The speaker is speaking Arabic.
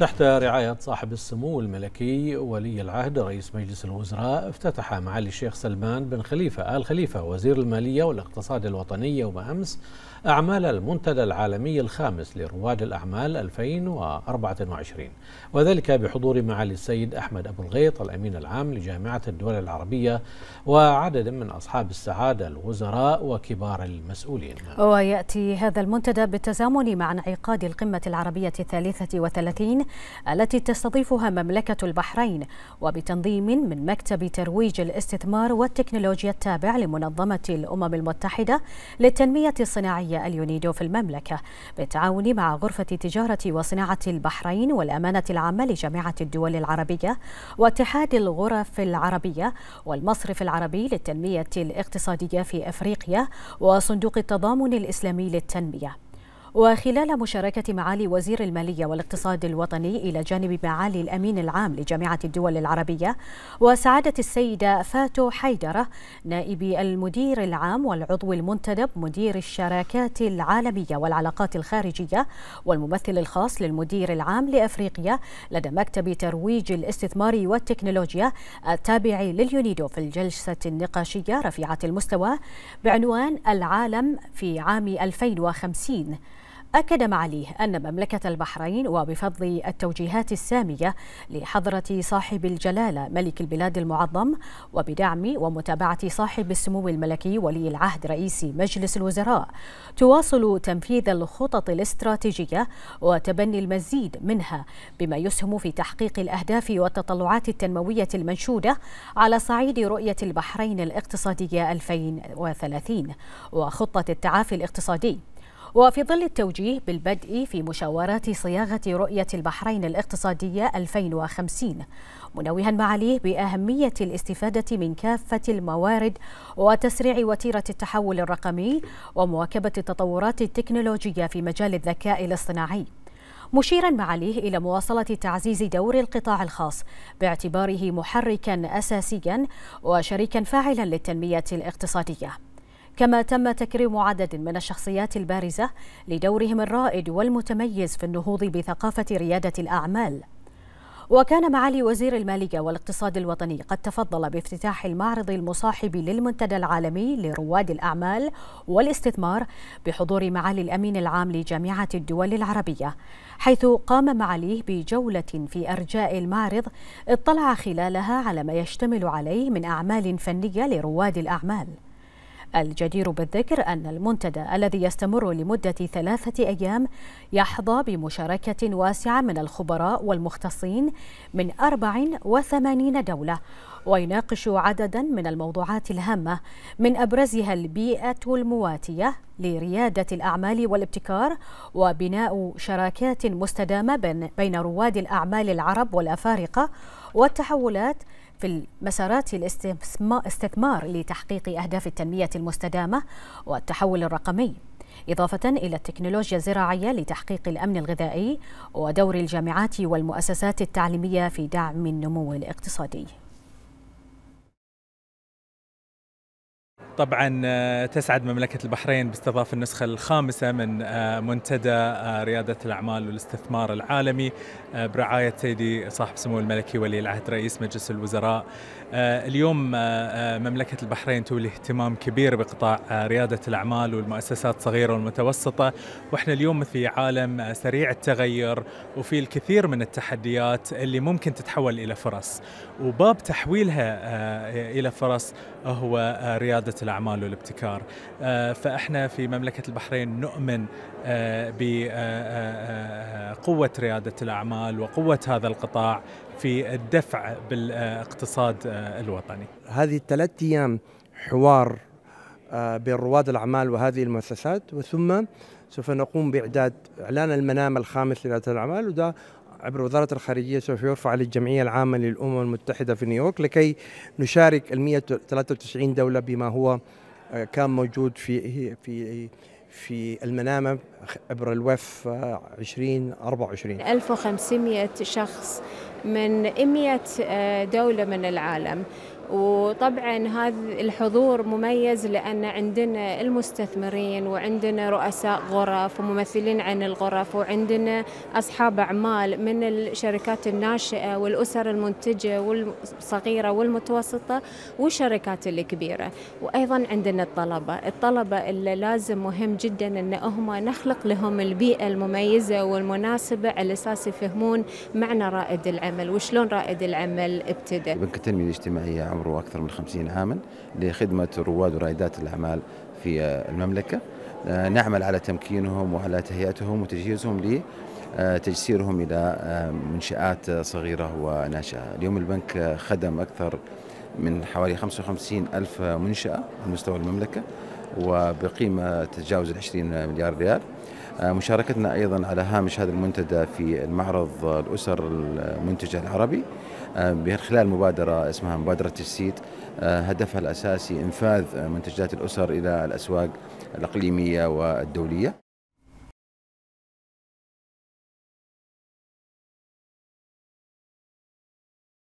تحت رعاية صاحب السمو الملكي ولي العهد رئيس مجلس الوزراء افتتح معالي الشيخ سلمان بن خليفة آل خليفة وزير المالية والاقتصاد الوطني يوم أمس أعمال المنتدى العالمي الخامس لرواد الأعمال 2024 وذلك بحضور معالي السيد أحمد أبو الغيط الأمين العام لجامعة الدول العربية وعدد من أصحاب السعادة الوزراء وكبار المسؤولين ويأتي هذا المنتدى بالتزامن مع انعقاد القمة العربية الثالثة وثلاثين التي تستضيفها مملكة البحرين وبتنظيم من مكتب ترويج الاستثمار والتكنولوجيا التابع لمنظمة الأمم المتحدة للتنمية الصناعية اليونيدو في المملكة بالتعاون مع غرفة تجارة وصناعة البحرين والأمانة العامة لجامعة الدول العربية واتحاد الغرف العربية والمصرف العربي للتنمية الاقتصادية في أفريقيا وصندوق التضامن الإسلامي للتنمية وخلال مشاركة معالي وزير المالية والاقتصاد الوطني إلى جانب معالي الأمين العام لجامعة الدول العربية وسعادة السيدة فاتو حيدرة نائب المدير العام والعضو المنتدب مدير الشراكات العالمية والعلاقات الخارجية والممثل الخاص للمدير العام لأفريقيا لدى مكتب ترويج الاستثمار والتكنولوجيا التابع لليونيدو في الجلسة النقاشية رفيعة المستوى بعنوان العالم في عام 2050 أكد معاليه أن مملكة البحرين وبفضل التوجيهات السامية لحضرة صاحب الجلالة ملك البلاد المعظم وبدعم ومتابعة صاحب السمو الملكي ولي العهد رئيس مجلس الوزراء تواصل تنفيذ الخطط الاستراتيجية وتبني المزيد منها بما يسهم في تحقيق الأهداف والتطلعات التنموية المنشودة على صعيد رؤية البحرين الاقتصادية 2030 وخطة التعافي الاقتصادي وفي ظل التوجيه بالبدء في مشاورات صياغة رؤية البحرين الاقتصادية 2050 منوها معاليه بأهمية الاستفادة من كافة الموارد وتسريع وتيرة التحول الرقمي ومواكبة التطورات التكنولوجية في مجال الذكاء الاصطناعي مشيرا معاليه إلى مواصلة تعزيز دور القطاع الخاص باعتباره محركا أساسيا وشريكا فاعلا للتنمية الاقتصادية كما تم تكريم عدد من الشخصيات البارزة لدورهم الرائد والمتميز في النهوض بثقافة ريادة الأعمال وكان معالي وزير المالية والاقتصاد الوطني قد تفضل بافتتاح المعرض المصاحب للمنتدى العالمي لرواد الأعمال والاستثمار بحضور معالي الأمين العام لجامعة الدول العربية حيث قام معاليه بجولة في أرجاء المعرض اطلع خلالها على ما يشتمل عليه من أعمال فنية لرواد الأعمال الجدير بالذكر أن المنتدى الذي يستمر لمدة ثلاثة أيام يحظى بمشاركة واسعة من الخبراء والمختصين من 84 دولة ويناقش عددا من الموضوعات الهامة من أبرزها البيئة المواتية لريادة الأعمال والابتكار وبناء شراكات مستدامة بين رواد الأعمال العرب والأفارقة والتحولات في مسارات الاستثمار لتحقيق أهداف التنمية المستدامة والتحول الرقمي إضافة إلى التكنولوجيا الزراعية لتحقيق الأمن الغذائي ودور الجامعات والمؤسسات التعليمية في دعم النمو الاقتصادي طبعا آه، تسعد مملكة البحرين باستضافة النسخة الخامسة من آه، منتدى آه، ريادة الأعمال والاستثمار العالمي برعاية سيدي صاحب سمو الملكي ولي العهد رئيس مجلس الوزراء اليوم مملكة البحرين تولي اهتمام كبير بقطاع ريادة الأعمال والمؤسسات الصغيرة والمتوسطة وإحنا اليوم في عالم سريع التغير وفي الكثير من التحديات اللي ممكن تتحول إلى فرص وباب تحويلها إلى فرص هو ريادة الأعمال الأعمال والابتكار آه، فإحنا في مملكة البحرين نؤمن آه، بقوة آه، ريادة الأعمال وقوة هذا القطاع في الدفع بالاقتصاد الوطني هذه الثلاث أيام حوار بين رواد الأعمال وهذه المؤسسات وثم سوف نقوم بإعداد إعلان المنام الخامس لريادة الأعمال وده عبر وزارة الخارجية سوف يرفع للجمعية العامة للأمم المتحدة في نيويورك لكي نشارك ال 193 دولة بما هو آه، كان موجود في في في المنامة عبر الوف 2024 1500 شخص من 100 آه، دولة من العالم وطبعا هذا الحضور مميز لأن عندنا المستثمرين وعندنا رؤساء غرف وممثلين عن الغرف وعندنا أصحاب أعمال من الشركات الناشئة والأسر المنتجة والصغيرة والمتوسطة والشركات الكبيرة وأيضا عندنا الطلبة الطلبة اللي لازم مهم جدا أن هم نخلق لهم البيئة المميزة والمناسبة على أساس يفهمون معنى رائد العمل وشلون رائد العمل ابتدى التنمية الاجتماعية عمره أكثر من 50 عاما لخدمة رواد ورائدات الأعمال في المملكة آه، نعمل على تمكينهم وعلى تهيئتهم وتجهيزهم لتجسيرهم إلى آه، منشآت صغيرة وناشئة اليوم البنك خدم أكثر من حوالي 55 ألف منشأة على مستوى المملكة وبقيمة تتجاوز 20 مليار ريال آه، مشاركتنا أيضا على هامش هذا المنتدى في المعرض الأسر المنتجة العربي من آه، خلال مبادرة اسمها مبادرة السيت آه، هدفها الأساسي إنفاذ منتجات الأسر إلى الأسواق الإقليمية والدولية